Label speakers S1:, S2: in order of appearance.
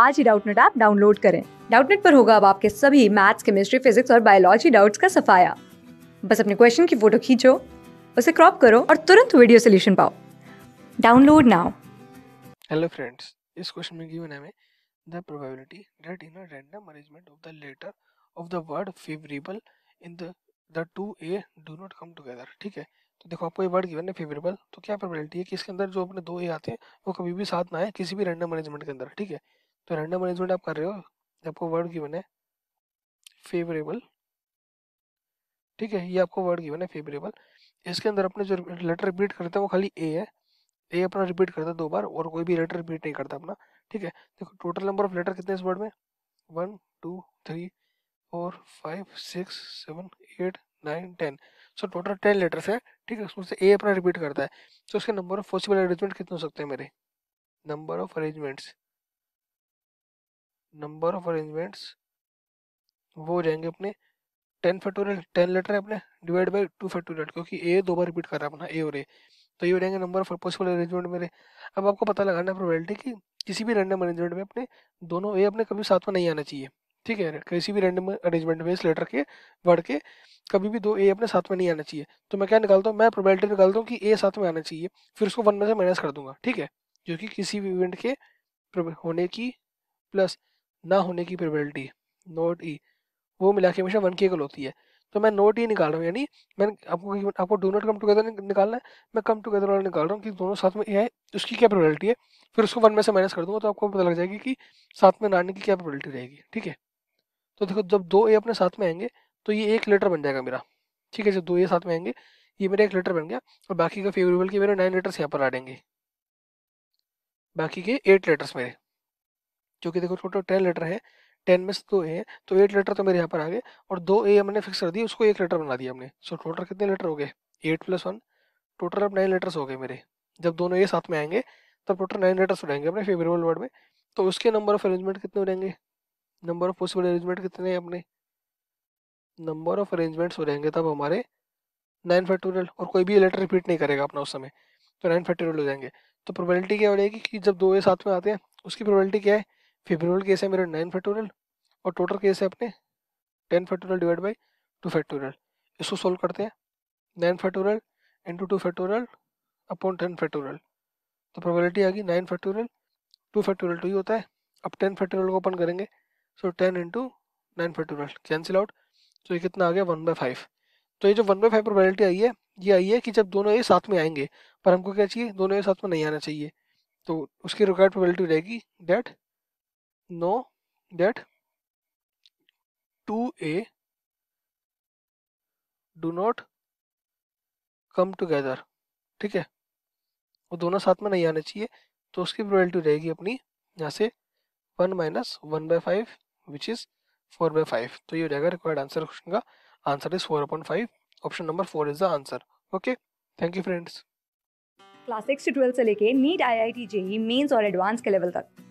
S1: आज ही Doubtnut app download करें डाउटनेट पर होगा अब आपके सभी मैथ्स केमिस्ट्री फिजिक्स और बायोलॉजी डाउट्स का सफाया बस अपने क्वेश्चन की फोटो खींचो उसे क्रॉप करो और तुरंत वीडियो सोल्यूशन पाओ डाउनलोड नाउ
S2: हेलो फ्रेंड्स इस क्वेश्चन में गिवन है the probability that in a random arrangement of the letter of the word favourable in the the two a do not come together ठीक है तो देखो आपको ये वर्ड गिवन है फेवरेबल तो क्या प्रोबेबिलिटी है कि इसके अंदर जो अपने दो ए आते हैं वो कभी भी साथ ना आए किसी भी रैंडम अरेंजमेंट के अंदर ठीक है तो रैंडम अरेंजमेंट आप कर रहे हो आपको वर्ड गिवन है फेवरेबल ठीक है ये आपको वर्ड गिवन है फेवरेबल इसके अंदर अपने जो लेटर रिपीट करते हैं वो खाली ए है ए अपना रिपीट करता है दो बार और कोई भी लेटर रिपीट नहीं करता अपना ठीक है देखो टोटल नंबर ऑफ लेटर कितने इस वर्ड में one two three four five six seven eight nine ten so total ten letters है ठीक है उसमें से ए अपना रिपीट करता है तो उसके नंबर ऑफ पॉसिबल अरेंजमेंट कितने हो सकते हैं मेरे number of arrangements number of arrangements वो हो जाएंगे अपने टेन फैक्टोरियल टेन लेटर है अपने डिवाइड बाई टू फैक्टोरियल क्योंकि ए दो बार रिपीट कर रहा है अपना ए और ए तो ये हो जाएंगे नंबर ऑफ पॉसिबल अरेंजमेंट मेरे अब आपको पता लगाना है प्रोबेबिलिटी की किसी भी रैंडम अरेंजमेंट में अपने दोनों ए अपने कभी साथ में नहीं आना चाहिए ठीक है किसी भी रैंडम अरेंजमेंट में इस लेटर के वर्ड के कभी भी दो ए अपने साथ में नहीं आना चाहिए तो मैं क्या निकालता हूँ मैं प्रोबेबिलिटी निकालता हूँ कि ए साथ में आना चाहिए फिर उसको वन में से माइनस कर दूंगा ठीक है जो कि किसी भी इवेंट के होने की प्लस ना होने की प्रोबेबिलिटी नोट ई वो मिला के हमेशा वन के इक्वल होती है तो मैं नोट ई e निकाल रहा हूँ यानी मैंने आपको आपको डो नॉट कम टुगेदर निकालना है मैं कम टुगेदर वाला निकाल रहा हूँ कि दोनों साथ में ए है उसकी क्या प्रोबेबिलिटी है फिर उसको वन में से माइनस कर दूंगा तो आपको पता लग जाएगी कि साथ में ना की क्या प्रोबेबिलिटी रहेगी ठीक है तो देखो जब दो ए अपने साथ में आएंगे तो ये एक लेटर बन जाएगा मेरा ठीक है जब दो ए साथ में आएंगे ये मेरा एक लेटर बन गया और बाकी का फेवरेबल के मेरे नाइन लेटर्स यहाँ पर आ जाएंगे बाकी के एट लेटर्स मेरे जो कि देखो टोटल टेन लेटर है टेन में से दो ए है तो एट लेटर तो मेरे यहाँ पर आ गए और दो ए हमने फिक्स कर दिए उसको एक लेटर बना दिया हमने सो टोटल कितने लेटर हो गए एट प्लस वन टोटल अब नाइन लेटर्स हो गए मेरे जब दोनों ए साथ में आएंगे तब टोटल नाइन लेटर्स हो जाएंगे अपने फेवरेबल वर्ड में तो उसके नंबर ऑफ अरेंजमेंट कितने हो जाएंगे नंबर ऑफ पॉसिबल अरेंजमेंट कितने हैं अपने नंबर ऑफ अरेंजमेंट्स हो जाएंगे तब हमारे नाइन फैक्टोरियल और कोई भी लेटर रिपीट नहीं करेगा अपना उस समय तो नाइन फैक्टोरियल हो जाएंगे तो प्रोबेबिलिटी क्या हो जाएगी कि जब दो ए साथ में आते हैं उसकी प्रोबेबिलिटी क्या है फिब्रोल केस है मेरा नाइन फैक्टोरियल और टोटल केस है अपने ten factorial divide by two factorial इसको सोल्व करते हैं nine factorial into two factorial upon ten factorial तो प्रोबेबिलिटी आ गई nine factorial two factorial two ही होता है अब टेन फैक्टोरियल को ओपन करेंगे so ten into nine factorial cancel out तो ये कितना आ गया वन बाई फाइव तो ये जो वन बाई फाइव प्रोबेबिलिटी आई है ये आई है कि जब दोनों ये साथ में आएंगे पर हमको क्या चाहिए दोनों ये साथ में नहीं आना चाहिए तो उसकी रिक्वायर्ड प्रोबेबिलिटी रहेगी that know that 2a do not come together ठीक है वो दोनों साथ में नहीं आने चाहिए तो उसकी प्रोबेबिलिटी रहेगी अपनी यहाँ से one minus one by five which is four by five तो ये रहेगा रिक्वायर्ड आंसर क्वेश्चन का answer is four upon five option number four is the answer okay thank you friends
S1: class six से twelfth से लेके NEET I I T JEE mains और advance के level तक